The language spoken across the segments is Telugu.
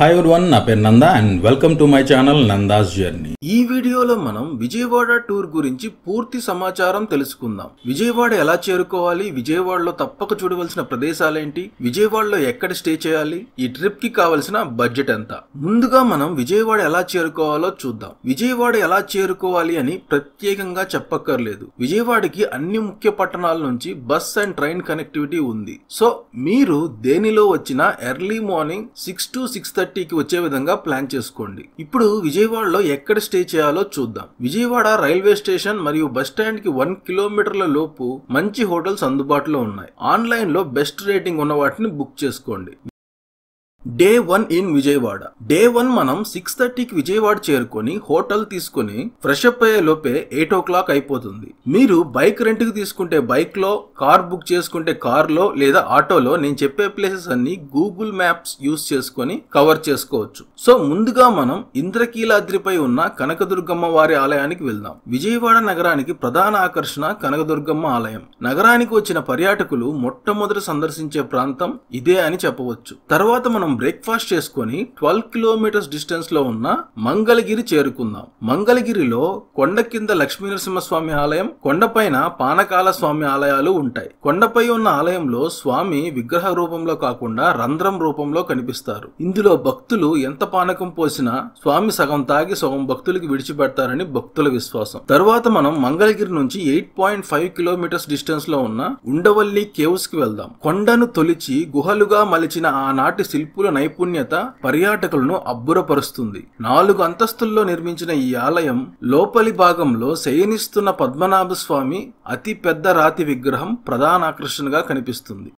హాయ్ ఎవర్ వన్ నా పేరు Nanda and welcome to my channel Nanda's journey ఈ వీడియోలో మనం విజయవాడ టూర్ గురించి పూర్తి సమాచారం తెలుసుకుందాం విజయవాడ ఎలా చేరుకోవాలి విజయవాడలో తప్పక చూడవలసిన ప్రదేశాలేంటి విజయవాడలో ఎక్కడ స్టే చేయాలి ఈ ట్రిప్ కి కావలసిన బడ్జెట్ ఎంత ముందుగా మనం విజయవాడ ఎలా చేరుకోవాలో చూద్దాం విజయవాడ ఎలా చేరుకోవాలి అని ప్రత్యేకంగా చెప్పక్కర్లేదు విజయవాడకి అన్ని ముఖ్య పట్టణాల నుంచి బస్ అండ్ ట్రైన్ కనెక్టివిటీ ఉంది సో మీరు దేనిలో వచ్చినా early morning six to six thirty థర్టీకి వచ్చే విధంగా ప్లాన్ చేసుకోండి ఇప్పుడు విజయవాడలో ఎక్కడ స్టే చేయాలో చూద్దాం విజయవాడ రైల్వే స్టేషన్ మరియు బస్ స్టాండ్ కి వన్ కిలోమీటర్ల లోపు మంచి హోటల్స్ అందుబాటులో ఉన్నాయి ఆన్లైన్ లో బెస్ట్ రేటింగ్ ఉన్న వాటిని బుక్ చేసుకోండి day one in Vijayawada day one మనం సిక్స్ థర్టీకి విజయవాడ చేరుకొని హోటల్ తీసుకుని ఫ్రెష్ అప్ అయ్యే లోపే ఎయిట్ ఓ క్లాక్ అయిపోతుంది మీరు బైక్ రెంట్కి తీసుకుంటే బైక్ లో కార్ బుక్ చేసుకుంటే కార్ లో లేదా ఆటోలో నేను చెప్పే ప్లేసెస్ అన్ని గూగుల్ మ్యాప్స్ యూస్ చేసుకుని కవర్ చేసుకోవచ్చు సో ముందుగా మనం ఇంద్రకీలాద్రిపై ఉన్న కనకదుర్గమ్మ వారి ఆలయానికి వెళ్దాం విజయవాడ నగరానికి ప్రధాన ఆకర్షణ కనకదుర్గమ్మ ఆలయం నగరానికి వచ్చిన పర్యాటకులు మొట్టమొదట సందర్శించే ప్రాంతం ఇదే అని చెప్పవచ్చు తర్వాత మనం మనం బ్రేక్ఫాస్ట్ చేసుకుని ట్వెల్వ్ కిలోమీటర్స్ డిస్టెన్స్ లో ఉన్న మంగళగిరి చేరుకుందాం మంగళగిరిలో కొండ కింద నరసింహస్వామి ఆలయం కొండపైన పానకాల స్వామి ఆలయాలు ఉంటాయి కొండపై ఉన్న ఆలయంలో స్వామి విగ్రహ రూపంలో కాకుండా రంధ్రం రూపంలో కనిపిస్తారు ఇందులో భక్తులు ఎంత పానకం పోసినా స్వామి సగం తాగి సగం భక్తులకి విడిచిపెడతారని భక్తుల విశ్వాసం తర్వాత మనం మంగళగిరి నుంచి eight point five kilometres distance లో ఉన్న ఉండవల్లి కేవ్స్ కి వెళ్దాం కొండను తొలిచి గుహలుగా మలిచిన ఆనాటి శిల్పు శిల్పుల నైపుణ్యత పర్యాటకులను అబ్బురపరుస్తుంది నాలుగు అంతస్తుల్లో నిర్మించిన ఈ ఆలయం లోపలి భాగంలో శయనిస్తున్న పద్మనాభ స్వామి అతి పెద్ద రాతి విగ్రహం ప్రధాన ఆకర్షణగా కనిపిస్తుంది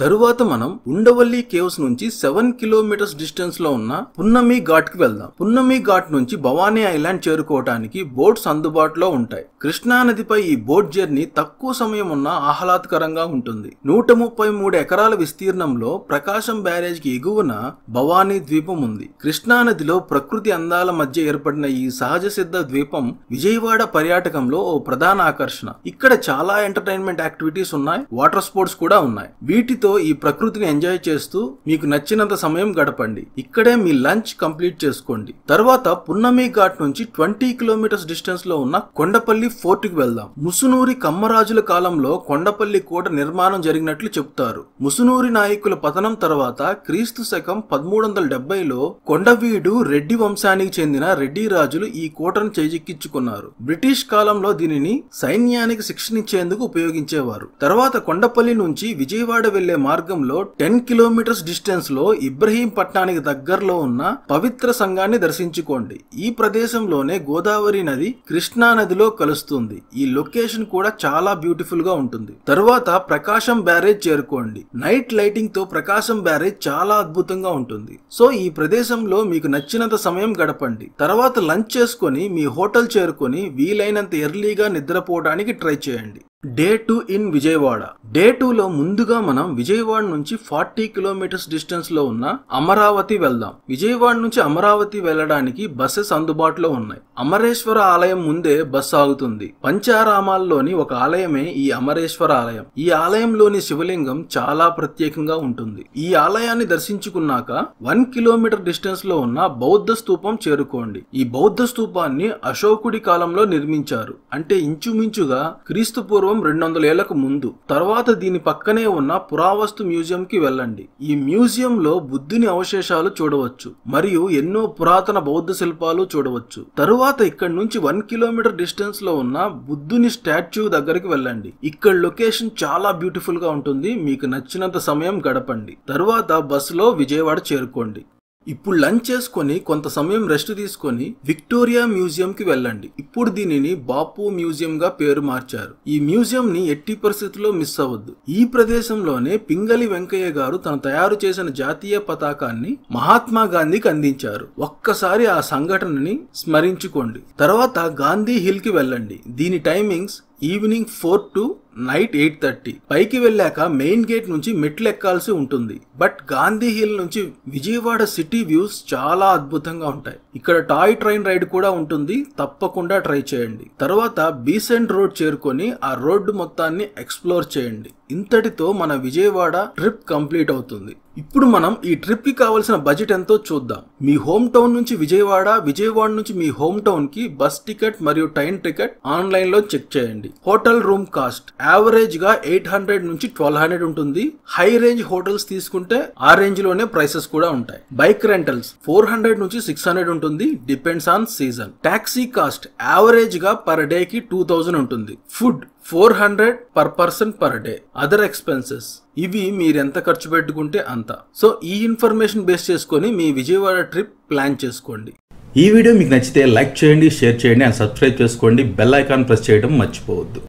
తరువాత మనం ఉండవల్లి కేవ్స్ నుంచి సెవెన్ కిలోమీటర్స్ డిస్టెన్స్ లో ఉన్న పున్నమి ఘాట్ కి వెళ్దాం పున్నమి ఘాట్ నుంచి భవానీ ఐలాండ్ చేరుకోవటానికి బోట్స్ అందుబాటులో ఉంటాయి కృష్ణా నదిపై ఈ బోట్ జర్నీ తక్కువ సమయం ఉన్న ఆహ్లాదకరంగా ఉంటుంది నూట ముప్పై మూడు ఎకరాల విస్తీర్ణంలో ప్రకాశం బ్యారేజ్ కి ఎగువన భవానీ ద్వీపం ఉంది కృష్ణా నదిలో ప్రకృతి అందాల మధ్య ఏర్పడిన ఈ సహజ సిద్ధ ద్వీపం విజయవాడ పర్యాటకంలో ఓ ప్రధాన ఆకర్షణ ఇక్కడ చాలా ఎంటర్టైన్మెంట్ యాక్టివిటీస్ ఉన్నాయి వాటర్ స్పోర్ట్స్ కూడా ఉన్నాయి వీటి వీటితో ఈ ప్రకృతిని ఎంజాయ్ చేస్తూ మీకు నచ్చినంత సమయం గడపండి ఇక్కడే మీ లంచ్ కంప్లీట్ చేసుకోండి తర్వాత పున్నమి ఘాట్ నుంచి ట్వంటీ కిలోమీటర్స్ డిస్టెన్స్ లో ఉన్న కొండపల్లి ఫోర్ట్ కి వెళ్దాం ముసునూరి కమ్మరాజుల కాలంలో కొండపల్లి కోట నిర్మాణం జరిగినట్లు చెప్తారు ముసునూరి నాయకుల పతనం తర్వాత క్రీస్తు శకం పదమూడు వందల డెబ్బైలో కొండవీడు రెడ్డి వంశానికి చెందిన రెడ్డి రాజులు ఈ కోటను చేజిక్కించుకున్నారు బ్రిటిష్ కాలంలో దీనిని సైన్యానికి శిక్షణ ఇచ్చేందుకు ఉపయోగించేవారు తర్వాత కొండపల్లి నుంచి విజయవాడ వెళ్లే వెళ్లే మార్గంలో టెన్ కిలోమీటర్స్ డిస్టెన్స్ లో ఇబ్రహీంపట్నానికి దగ్గరలో ఉన్న పవిత్ర సంఘాన్ని దర్శించుకోండి ఈ ప్రదేశంలోనే గోదావరి నది కృష్ణా నదిలో కలుస్తుంది ఈ లొకేషన్ కూడా చాలా బ్యూటిఫుల్ గా ఉంటుంది తరువాత ప్రకాశం బ్యారేజ్ చేరుకోండి నైట్ లైటింగ్ తో ప్రకాశం బ్యారేజ్ చాలా అద్భుతంగా ఉంటుంది సో ఈ ప్రదేశంలో మీకు నచ్చినంత సమయం గడపండి తర్వాత లంచ్ చేసుకుని మీ హోటల్ చేరుకొని వీలైనంత ఎర్లీగా నిద్రపోవడానికి ట్రై చేయండి day two in Vijayawada day టూలో ముందుగా మనం విజయవాడ నుంచి ఫార్టీ కిలోమీటర్స్ డిస్టెన్స్ లో ఉన్న అమరావతి వెళ్దాం విజయవాడ నుంచి అమరావతి వెళ్ళడానికి బస్సెస్ అందుబాటులో ఉన్నాయి అమరేశ్వర ఆలయం ముందే బస్సు ఆగుతుంది పంచారామాల్లోని ఒక ఆలయమే ఈ అమరేశ్వర ఆలయం ఈ ఆలయంలోని శివలింగం చాలా ప్రత్యేకంగా ఉంటుంది ఈ ఆలయాన్ని దర్శించుకున్నాక వన్ కిలోమీటర్ డిస్టెన్స్ లో ఉన్న బౌద్ధ స్తూపం చేరుకోండి ఈ బౌద్ధ స్తూపాన్ని అశోకుడి కాలంలో నిర్మించారు అంటే ఇంచుమించుగా క్రీస్తుపూర్వం పూర్వం రెండు వందల ఏళ్లకు ముందు తర్వాత దీని పక్కనే ఉన్న పురావస్తు మ్యూజియం కి వెళ్ళండి ఈ మ్యూజియం లో బుద్ధుని అవశేషాలు చూడవచ్చు మరియు ఎన్నో పురాతన బౌద్ధ శిల్పాలు చూడవచ్చు తరువాత ఇక్కడ నుంచి వన్ కిలోమీటర్ డిస్టెన్స్ లో ఉన్న బుద్ధుని స్టాచ్యూ దగ్గరికి వెళ్ళండి ఇక్కడ లొకేషన్ చాలా బ్యూటిఫుల్ గా ఉంటుంది మీకు నచ్చినంత సమయం గడపండి తరువాత బస్సులో విజయవాడ చేరుకోండి ఇప్పుడు లంచ్ చేసుకొని కొంత సమయం రెస్ట్ తీసుకొని విక్టోరియా మ్యూజియం కి వెళ్ళండి ఇప్పుడు దీనిని బాపు మ్యూజియం గా పేరు మార్చారు ఈ మ్యూజియం ని ఎట్టి పరిస్థితుల్లో మిస్ అవ్వద్దు ఈ ప్రదేశంలోనే పింగళి వెంకయ్య గారు తను తయారు చేసిన జాతీయ పతాకాన్ని మహాత్మా గాంధీకి అందించారు ఒక్కసారి ఆ సంఘటనని స్మరించుకోండి తర్వాత గాంధీ హిల్ కి వెళ్ళండి దీని timings evening four to night eight thirty పైకి వెళ్ళాక మెయిన్ గేట్ నుంచి మెట్లు ఎక్కాల్సి ఉంటుంది బట్ గాంధీ హిల్ నుంచి విజయవాడ సిటీ వ్యూస్ చాలా అద్భుతంగా ఉంటాయి ఇక్కడ టాయ్ ట్రైన్ రైడ్ కూడా ఉంటుంది తప్పకుండా ట్రై చేయండి తర్వాత బీసెంట్ రోడ్ చేరుకొని ఆ రోడ్డు మొత్తాన్ని ఎక్స్ప్లోర్ చేయండి ఇంతటితో మన విజయవాడ ట్రిప్ కంప్లీట్ అవుతుంది ఇప్పుడు మనం ఈ ట్రిప్కి కావాల్సిన బడ్జెట్ ఎంతో చూద్దాం మీ హోమ్ టౌన్ నుంచి విజయవాడ విజయవాడ నుంచి మీ హోమ్ టౌన్ కి బస్ టికెట్ మరియు ట్రైన్ టికెట్ ఆన్లైన్లో చెక్ చేయండి హోటల్ రూమ్ కాస్ట్ యావరేజ్గా ఎయిట్ హండ్రెడ్ నుంచి ట్వెల్వ్ హండ్రెడ్ ఉంటుంది హై రేంజ్ హోటల్స్ తీసుకుంటే ఆ రేంజ్లోనే ప్రైసెస్ కూడా ఉంటాయి బైక్ రెంటల్స్ ఫోర్ హండ్రెడ్ నుంచి సిక్స్ హండ్రెడ్ ఉంటుంది depends on season taxi cost యావరేజ్గా పర్ డేకి టూ థౌజండ్ ఉంటుంది food four hundred per person per day other expenses ఇవి మీరు ఎంత ఖర్చు పెట్టుకుంటే అంత సో ఈ ఇన్ఫర్మేషన్ బేస్ చేసుకుని మీ విజయవాడ ట్రిప్ ప్లాన్ చేసుకోండి ఈ వీడియో మీకు నచ్చితే లైక్ చేయండి షేర్ చేయండి అండ్ సబ్స్క్రైబ్ చేసుకోండి బెల్ ఐకాన్ ప్రెస్ చేయడం మర్చిపోవద్దు